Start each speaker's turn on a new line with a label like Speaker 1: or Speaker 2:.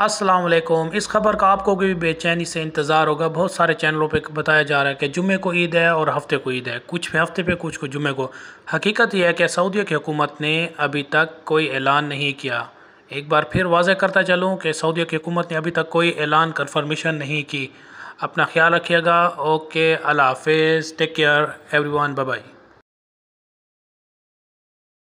Speaker 1: अस्सलाम वालेकुम इस खबर का आपको भी बेचैनी से इंतज़ार होगा बहुत सारे चैनलों पे बताया जा रहा है कि जुमे को ईद है और हफ्ते को ईद है कुछ हफ्ते पे कुछ को जुमे को हकीकत यह है कि सऊदी की हुकूमत ने अभी तक कोई ऐलान नहीं किया एक बार फिर वाजह करता चलूँ कि सऊदी की हुकूमत ने अभी तक कोई ऐलान कन्फर्मेशन नहीं की अपना ख्याल रखिएगा ओके अल्लाह हाफिज़ take care everyone by